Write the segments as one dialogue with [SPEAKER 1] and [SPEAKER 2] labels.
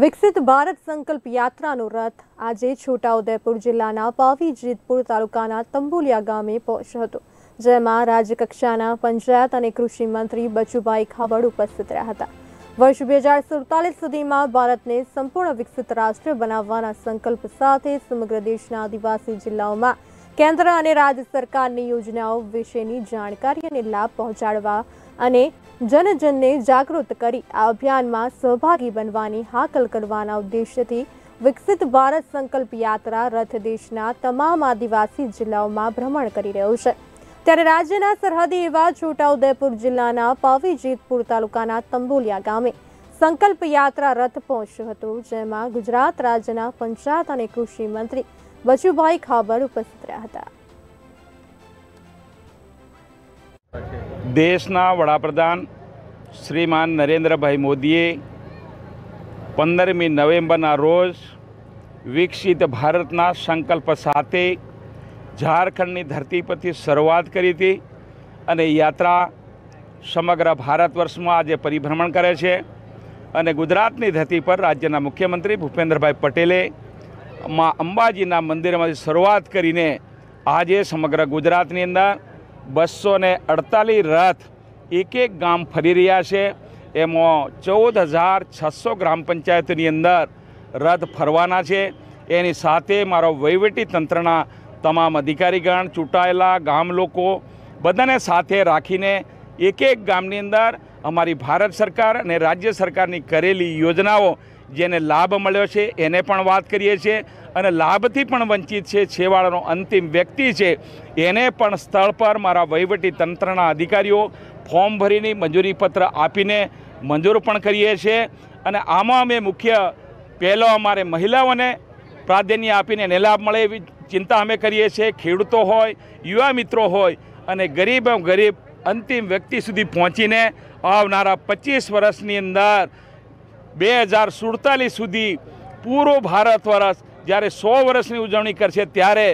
[SPEAKER 1] વિકસિત ભારત સંકલ્પ યાત્રાનો રથ આજે છોટાઉદેપુર જિલ્લાના પાવી જેતપુર તાલુકાના તંબુલિયા ગામે પહોંચ્યો હતો જેમાં રાજ્યકક્ષાના પંચાયત અને કૃષિ મંત્રી બચુભાઈ ખાવડ ઉપસ્થિત રહ્યા હતા વર્ષ બે હજાર સુડતાલીસ સુધીમાં ભારતને સંપૂર્ણ વિકસિત રાષ્ટ્ર બનાવવાના સંકલ્પ સાથે સમગ્ર દેશના આદિવાસી જિલ્લાઓમાં કેન્દ્ર અને રાજ્ય સરકારની યોજનાઓ વિશેની જાણકારી અને લાભ પહોંચાડવા અને જનજનને જાગૃત કરી આ અભિયાનમાં સહભાગી બનવાની હાકલ કરવાના ઉદ્દેશ્યથી વિકસિત ભારત સંકલ્પ યાત્રા રથ દેશના તમામ આદિવાસી જિલ્લાઓમાં ભ્રમણ કરી રહ્યો છે ત્યારે રાજ્યના સરહદી એવા છોટાઉદેપુર જિલ્લાના પાવીજીતપુર તાલુકાના તંબુલિયા ગામે સંકલ્પ યાત્રા રથ પહોંચ્યું હતું જેમાં ગુજરાત રાજ્યના પંચાયત અને કૃષિ મંત્રી બચુભાઈ ખાબર ઉપસ્થિત રહ્યા હતા
[SPEAKER 2] દેશના વડાપ્રધાન શ્રીમાન નરેન્દ્રભાઈ મોદીએ પંદરમી નવેમ્બરના રોજ વિકસિત ભારતના સંકલ્પ સાથે ઝારખંડની ધરતી પરથી શરૂઆત કરી હતી અને યાત્રા સમગ્ર ભારત વર્ષમાં આજે પરિભ્રમણ કરે છે અને ગુજરાતની ધરતી પર રાજ્યના મુખ્યમંત્રી ભૂપેન્દ્રભાઈ પટેલે માં અંબાજીના મંદિરમાંથી શરૂઆત કરીને આજે સમગ્ર ગુજરાતની અંદર બસો ને અડતાલીસ રથ એક એક ગામ ફરી રહ્યા છે એમાં ચૌદ હજાર છસો ગ્રામ પંચાયતની અંદર રથ ફરવાના છે એની સાથે મારો વહીવટી તંત્રના તમામ અધિકારીગણ ચૂંટાયેલા ગામ લોકો બધાને સાથે રાખીને એક એક ગામની અંદર અમારી ભારત સરકાર અને રાજ્ય સરકારની કરેલી યોજનાઓ જેને લાભ મળ્યો છે એને પણ વાત કરીએ છીએ અને લાભથી પણ વંચિત છે છેવાડાનો અંતિમ વ્યક્તિ છે એને પણ સ્થળ પર મારા વહીવટી તંત્રના અધિકારીઓ ફોર્મ ભરીને મંજૂરીપત્ર આપીને મંજૂર પણ કરીએ છીએ અને આમાં અમે મુખ્ય પહેલો અમારે મહિલાઓને પ્રાધાન્ય આપીને એને લાભ મળે એવી ચિંતા અમે કરીએ છીએ ખેડૂતો હોય યુવા મિત્રો હોય અને ગરીબ ગરીબ અંતિમ વ્યક્તિ સુધી પહોંચીને આવનારા પચીસ વર્ષની અંદર બે હજાર સુડતાલીસ સુધી પૂરો ભારત વર્ષ જ્યારે સો વર્ષની ઉજવણી કરશે ત્યારે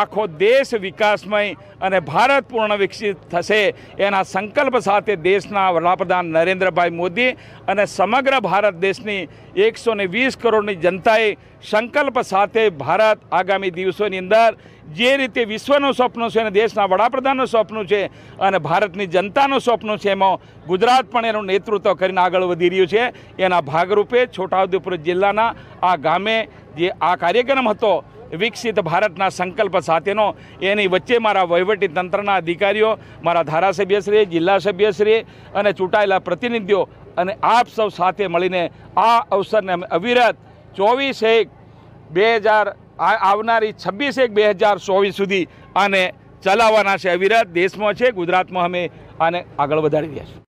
[SPEAKER 2] આખો દેશ વિકાસમય અને ભારત પૂર્ણ વિકસિત થશે એના સંકલ્પ સાથે દેશના વડાપ્રધાન નરેન્દ્રભાઈ મોદી અને સમગ્ર ભારત દેશની એકસો ને વીસ કરોડની જનતાએ સંકલ્પ સાથે ભારત આગામી દિવસોની અંદર જે રીતે વિશ્વનું સ્વપ્ન છે અને દેશના વડાપ્રધાનનું સ્વપ્ન છે અને ભારતની જનતાનું સ્વપ્ન છે એમાં ગુજરાત પણ એનું નેતૃત્વ કરીને આગળ વધી રહ્યું છે એના ભાગરૂપે છોટાઉદેપુર જિલ્લાના આ ગામે જે આ કાર્યક્રમ હતો વિકસિત ભારતના સંકલ્પ સાથેનો એની વચ્ચે મારા વહીવટી તંત્રના અધિકારીઓ મારા ધારાસભ્યશ્રી જિલ્લા સભ્યશ્રી અને ચૂંટાયેલા પ્રતિનિધિઓ અને આપ સૌ સાથે મળીને આ અવસરને અમે અવિરત ચોવીસ એક બે હજાર આવનારી છવ્વીસ એક બે હજાર ચોવીસ સુધી આને ચલાવવાના છે અવિરત દેશમાં છે ગુજરાતમાં અમે આને આગળ વધારી રહ્યા છીએ